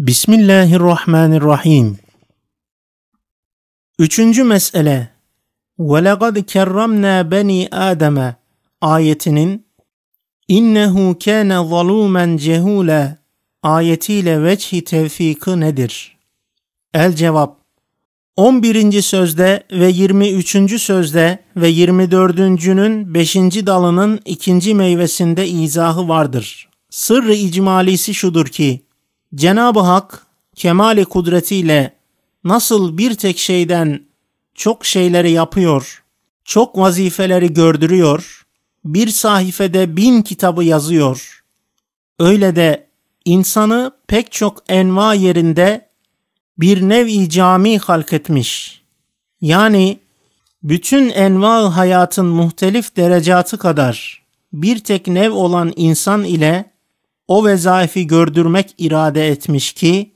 Bismillahirrahmanirrahim. Üçüncü mesele. وَلَقَدْ كَرَّمْنَا بَنِي آدَمَ ayetinin innehu kana zalumen cehula ayetiyle veçhi tevfikı nedir? El cevap 11. sözde ve 23. sözde ve 24.'nün 5. dalının 2. meyvesinde izahı vardır. Sırrı icmalisi şudur ki Cenab-ı Hak kemale kudretiyle nasıl bir tek şeyden çok şeyleri yapıyor, çok vazifeleri gördürüyor, bir sahifede bin kitabı yazıyor. Öyle de insanı pek çok enva yerinde bir nevi cami halk etmiş. Yani bütün enva hayatın muhtelif derecatı kadar bir tek nev olan insan ile o vezaifi gördürmek irade etmiş ki,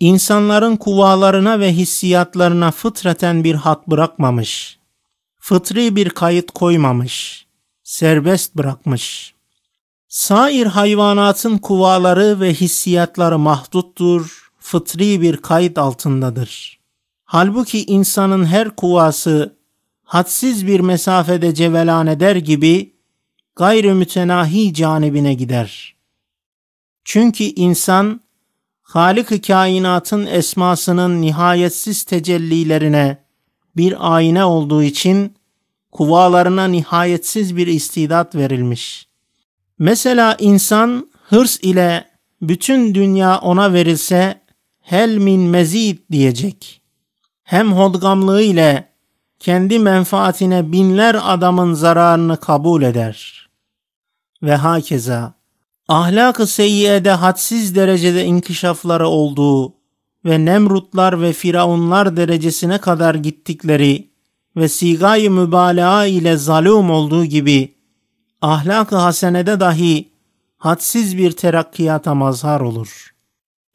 insanların kuvalarına ve hissiyatlarına fıtraten bir hat bırakmamış, fıtri bir kayıt koymamış, serbest bırakmış. Sair hayvanatın kuvaları ve hissiyatları mahduttur, fıtri bir kayıt altındadır. Halbuki insanın her kuvası hadsiz bir mesafede cevelan eder gibi gayrı mütenahi canibine gider.'' Çünkü insan Halik-i kainatın esmasının nihayetsiz tecellilerine bir ayna olduğu için kuvalarına nihayetsiz bir istidat verilmiş. Mesela insan hırs ile bütün dünya ona verilse hel min mezid diyecek. Hem hodgamlığı ile kendi menfaatine binler adamın zararını kabul eder. Ve hakeza ahlak-ı seyyiyede hadsiz derecede inkişafları olduğu ve Nemrutlar ve Firavunlar derecesine kadar gittikleri ve sigay mübalağa ile zalum olduğu gibi ahlak-ı hasenede dahi hadsiz bir terakkiyata mazhar olur.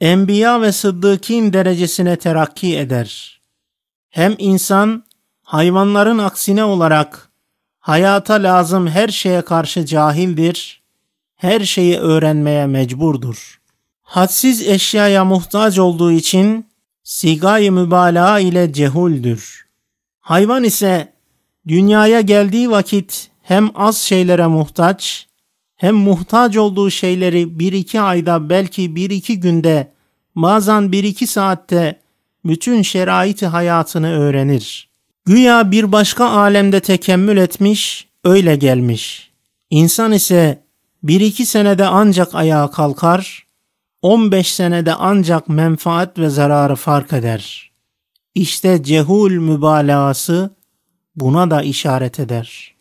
Enbiya ve sıddıkin derecesine terakki eder. Hem insan hayvanların aksine olarak hayata lazım her şeye karşı cahildir her şeyi öğrenmeye mecburdur. Hadsiz eşyaya muhtaç olduğu için sigayı mübalağa ile cehuldür. Hayvan ise dünyaya geldiği vakit hem az şeylere muhtaç hem muhtaç olduğu şeyleri bir iki ayda belki bir iki günde bazen bir iki saatte bütün şeraiti hayatını öğrenir. Güya bir başka alemde tekemmül etmiş, öyle gelmiş. İnsan ise bir iki senede ancak ayağa kalkar, 15 senede ancak menfaat ve zararı fark eder. İşte cehul mübalağası buna da işaret eder.''